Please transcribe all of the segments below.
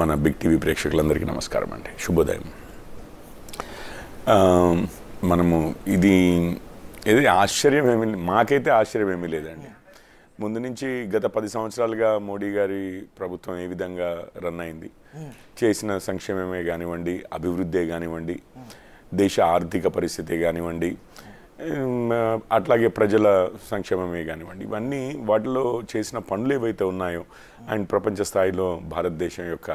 మన big TV ప్రేక్షకులందరికీ నమస్కారం అండి శుభోదయం మనము ఇది ఇది ఆశ్చర్యం ఏమీ మాకైతే ఆశ్చర్యం ఏమీ లేదండి ముందు నుంచి గత పది సంవత్సరాలుగా మోడీ గారి ప్రభుత్వం ఏ విధంగా రన్ అయింది చేసిన సంక్షేమమే కానివ్వండి అభివృద్ధే కానివ్వండి దేశ ఆర్థిక పరిస్థితి కానివ్వండి అట్లాగే ప్రజల సంక్షేమమే కానివ్వండి ఇవన్నీ వాటిలో చేసిన పనులు ఏవైతే ఉన్నాయో అండ్ ప్రపంచ స్థాయిలో భారతదేశం యొక్క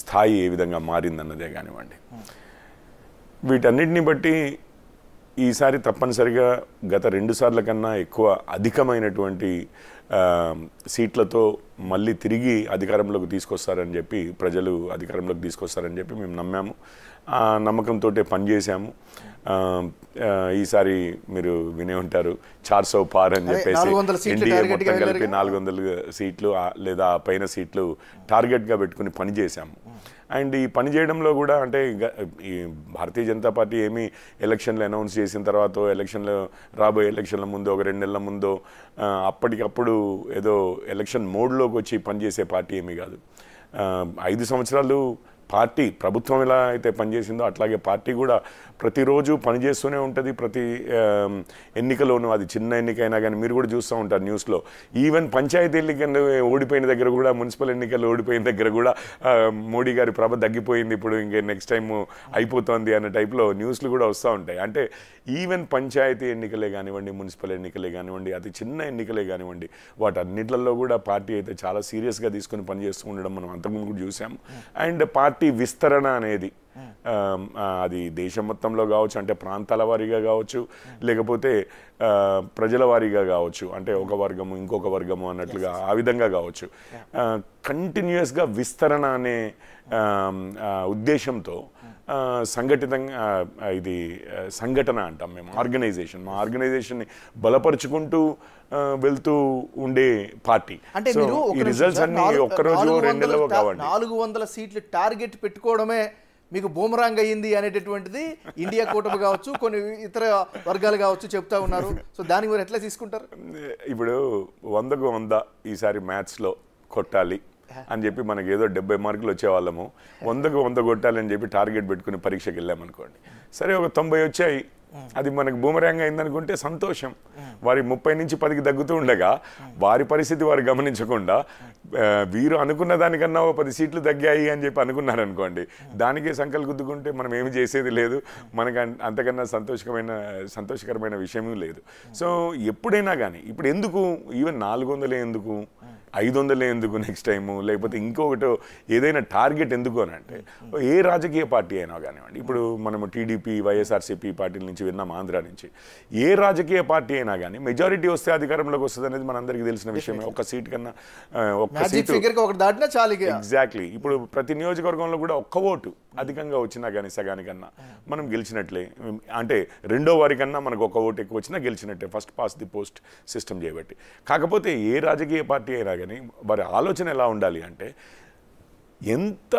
స్థాయి ఏ విధంగా మారిందన్నదే కానివ్వండి వీటన్నిటిని బట్టి ఈసారి తప్పనిసరిగా గత రెండు సార్ల కన్నా ఎక్కువ అధికమైనటువంటి సీట్లతో మళ్ళీ తిరిగి అధికారంలోకి తీసుకొస్తారని చెప్పి ప్రజలు అధికారంలోకి తీసుకొస్తారని చెప్పి మేము నమ్మాము ఆ నమ్మకంతో పనిచేసాము ఈసారి మీరు వినే ఉంటారు చార్ సో పార్ అని చెప్పేసి ఎన్డీఏ మొత్తం కలిపి నాలుగు వందల సీట్లు లేదా పైన సీట్లు టార్గెట్గా పెట్టుకుని పనిచేసాము అండ్ ఈ పని చేయడంలో కూడా అంటే ఈ భారతీయ జనతా పార్టీ ఏమీ ఎలక్షన్లు అనౌన్స్ చేసిన తర్వాత ఎలక్షన్లు రాబోయే ఎలక్షన్ల ముందో ఒక రెండు నెలల ముందో అప్పటికప్పుడు ఏదో ఎలక్షన్ మోడ్లోకి వచ్చి పనిచేసే పార్టీ ఏమీ కాదు ఐదు సంవత్సరాలు పార్టీ ప్రభుత్వం ఎలా అయితే పనిచేసిందో అట్లాగే పార్టీ కూడా ప్రతిరోజు పనిచేస్తూనే ఉంటుంది ప్రతి ఎన్నికలోనూ అది చిన్న ఎన్నికైనా కానీ మీరు కూడా చూస్తూ ఉంటారు న్యూస్లో ఈవెన్ పంచాయతీ ఎన్నికలు ఓడిపోయిన దగ్గర కూడా మున్సిపల్ ఎన్నికలు ఓడిపోయిన దగ్గర కూడా మోడీ గారి ప్రభ తగ్గిపోయింది ఇప్పుడు ఇంకే నెక్స్ట్ టైము అయిపోతుంది అనే టైప్లో న్యూస్లు కూడా వస్తూ ఉంటాయి అంటే ఈవెన్ పంచాయతీ ఎన్నికలే కానివ్వండి మున్సిపల్ ఎన్నికలే కానివ్వండి అతి చిన్న ఎన్నికలే కానివ్వండి వాటన్నిటిలో కూడా పార్టీ అయితే చాలా సీరియస్గా తీసుకుని పనిచేస్తూ ఉండడం మనం అంతకుముందు కూడా చూసాము అండ్ పార్టీ పార్టీ విస్తరణ అనేది అది దేశం మొత్తంలో కావచ్చు అంటే ప్రాంతాల వారీగా కావచ్చు లేకపోతే ప్రజల వారీగా కావచ్చు అంటే ఒక వర్గము ఇంకొక వర్గము అన్నట్లుగా ఆ విధంగా కావచ్చు కంటిన్యూస్గా విస్తరణ అనే ఉద్దేశంతో సంఘటితంగా ఇది సంఘటన అంటాం మేము ఆర్గనైజేషన్ మా ఆర్గనైజేషన్ని బలపరుచుకుంటూ వెళ్తూ ఉండే పార్టీ అంటే ఈ రిజల్ట్స్ అన్ని ఒక్కరోజు రెండు కావాలి నాలుగు వందల సీట్లు టార్గెట్ పెట్టుకోవడమే మీకు బూమరాంగ్ అయ్యింది అనేటటువంటిది ఇండియా కూటమి కావచ్చు కొన్ని ఇతర వర్గాలు కావచ్చు చెప్తా ఉన్నారు సో దాని గురించి ఎట్లా తీసుకుంటారు ఇప్పుడు వందకు వంద ఈసారి మ్యాథ్స్లో కొట్టాలి అని చెప్పి మనకి ఏదో డెబ్బై మార్కులు వచ్చేవాళ్ళము వందకు వంద కొట్టాలని చెప్పి టార్గెట్ పెట్టుకుని పరీక్షకి అనుకోండి సరే ఒక తొంభై వచ్చాయి అది మనకు అయింది అయిందనుకుంటే సంతోషం వారి ముప్పై నుంచి పదికి తగ్గుతూ ఉండగా వారి పరిస్థితి వారు గమనించకుండా వీరు అనుకున్న దానికన్నా ఓ పది సీట్లు తగ్గాయి అని చెప్పి అనుకున్నారనుకోండి దానికే సంకల్ గుద్దుకుంటే మనం ఏమి చేసేది లేదు మనకు అంతకన్నా సంతోషకమైన సంతోషకరమైన విషయమే లేదు సో ఎప్పుడైనా కానీ ఇప్పుడు ఎందుకు ఈవెన్ నాలుగు ఎందుకు ఐదు వందలే ఎందుకు నెక్స్ట్ టైము లేకపోతే ఇంకొకటి ఏదైనా టార్గెట్ ఎందుకు అని అంటే hmm. ఏ రాజకీయ పార్టీ అయినా కానివ్వండి ఇప్పుడు మనము టీడీపీ వైఎస్ఆర్సీపీ పార్టీల నుంచి విన్నాం ఆంధ్ర నుంచి ఏ రాజకీయ పార్టీ అయినా కానీ మెజారిటీ వస్తే అధికారంలోకి వస్తుంది అనేది మనందరికీ తెలిసిన విషయమే ఒక సీట్ కన్నా ఒక సీట్ దాటినా చాలు ఎగ్జాక్ట్లీ ఇప్పుడు ప్రతి నియోజకవర్గంలో కూడా ఒక్క ఓటు hmm. అధికంగా వచ్చినా కానీ సగానికన్నా hmm. మనం గెలిచినట్లే అంటే రెండో వారి కన్నా మనకు ఒక ఓటు ఎక్కువ వచ్చినా గెలిచినట్టే first past the post system చేయబట్టి కాకపోతే ఏ రాజకీయ పార్టీ అయినా కానీ వారి ఆలోచన ఎలా ఉండాలి అంటే ఎంత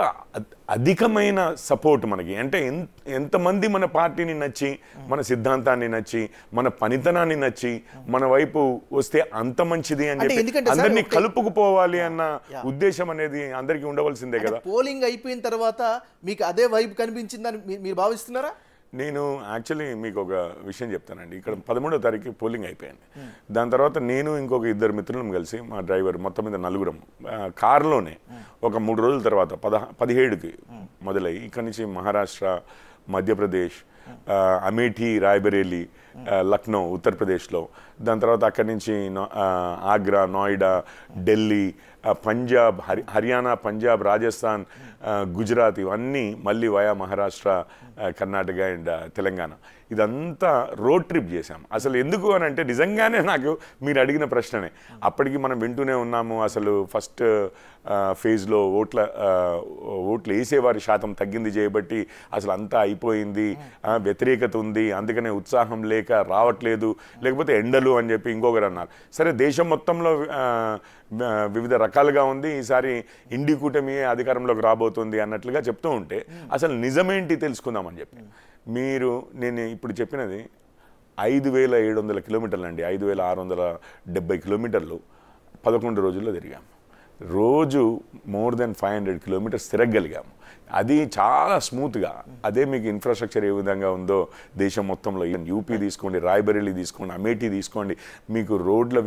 అధికమైన సపోర్ట్ మనకి అంటే ఎంత ఎంతమంది మన పార్టీని నచ్చి మన సిద్ధాంతాన్ని నచ్చి మన పనితనాన్ని నచ్చి మన వైపు వస్తే అంత మంచిది అని చెప్పి అందరినీ కలుపుకుపోవాలి అన్న ఉద్దేశం అనేది అందరికీ ఉండవలసిందే కదా పోలింగ్ అయిపోయిన తర్వాత మీకు అదే వైపు కనిపించిందని మీరు భావిస్తున్నారా నేను యాక్చువల్లీ మీకు ఒక విషయం చెప్తానండి ఇక్కడ పదమూడో తారీఖు పోలింగ్ అయిపోయింది దాని తర్వాత నేను ఇంకొక ఇద్దరు మిత్రులం కలిసి మా డ్రైవర్ మొత్తం మీద నలుగురం కారులోనే ఒక మూడు రోజుల తర్వాత పద పదిహేడుకి మొదలై ఇక్కడి నుంచి మహారాష్ట్ర మధ్యప్రదేశ్ అమేఠీ రాయ్బరేలీ లక్నో ఉత్తరప్రదేశ్లో దాని తర్వాత అక్కడి నుంచి ఆగ్రా నోయిడా ఢిల్లీ పంజాబ్ హరి హర్యానా పంజాబ్ రాజస్థాన్ గుజరాత్ ఇవన్నీ మళ్ళీ వయా మహారాష్ట్ర కర్ణాటక అండ్ తెలంగాణ ఇదంతా రోడ్ ట్రిప్ చేశాం అసలు ఎందుకు అని అంటే నిజంగానే నాకు మీరు అడిగిన ప్రశ్ననే అప్పటికి మనం వింటూనే ఉన్నాము అసలు ఫస్ట్ ఫేజ్లో ఓట్ల ఓట్లు వేసేవారి శాతం తగ్గింది చేయబట్టి అసలు అంతా అయిపోయింది వ్యతిరేకత ఉంది అందుకనే ఉత్సాహం లేక రావట్లేదు లేకపోతే ఎండలు కాదు అని చెప్పి ఇంకొకరు అన్నారు సరే దేశం మొత్తంలో వివిధ రకాలుగా ఉంది ఈసారి ఇండి కూటమి అధికారంలోకి రాబోతుంది అన్నట్లుగా చెప్తూ ఉంటే అసలు నిజమేంటి తెలుసుకుందామని చెప్పి మీరు నేను ఇప్పుడు చెప్పినది ఐదు వేల ఏడు వందల కిలోమీటర్లు అండి ఐదు వేల ఆరు వందల డెబ్బై కిలోమీటర్లు పదకొండు రోజుల్లో తిరిగాము రోజు more than five hundred kilometres తిరగలిగాము అది చాలా స్మూత్గా అదే మీకు ఇన్ఫ్రాస్ట్రక్చర్ ఏ విధంగా ఉందో దేశం మొత్తంలో యూపీ తీసుకోండి రాయబరేలీ తీసుకోండి అమేఠీ తీసుకోండి మీకు రోడ్ల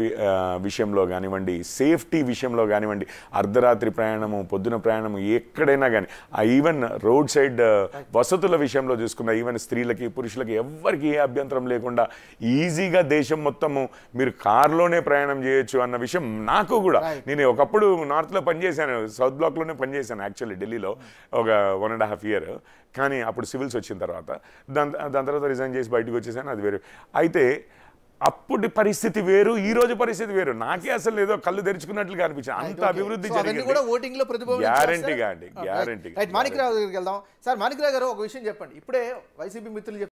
విషయంలో కానివ్వండి సేఫ్టీ విషయంలో కానివ్వండి అర్ధరాత్రి ప్రయాణము పొద్దున ప్రయాణము ఎక్కడైనా కానీ ఆ ఈవెన్ రోడ్ సైడ్ వసతుల విషయంలో చూసుకున్న ఈవెన్ స్త్రీలకి పురుషులకి ఎవరికి ఏ అభ్యంతరం లేకుండా ఈజీగా దేశం మొత్తము మీరు కారులోనే ప్రయాణం చేయొచ్చు అన్న విషయం నాకు కూడా నేను ఒకప్పుడు నార్త్లో పనిచేశాను సౌత్ బ్లాక్లోనే పనిచేశాను యాక్చువల్లీ ఢిల్లీలో ఒక వన్ అండ్ హాఫ్ ఇయర్ కానీ అప్పుడు సివిల్స్ వచ్చిన తర్వాత దాని దాని తర్వాత రిజైన్ చేసి బయటకు వచ్చేసాను అది వేరు అయితే అప్పటి పరిస్థితి వేరు ఈ రోజు పరిస్థితి వేరు నాకే అసలు ఏదో కళ్ళు తెరుచుకున్నట్లుగా అనిపించింది అంత అభివృద్ధి గ్యారంటీగా అండి గ్యారంటీ మాణిక్రావు గారికి వెళ్దాం సార్ మాణిక్రావు గారు ఒక విషయం చెప్పండి ఇప్పుడే వైసీపీ మిత్రులు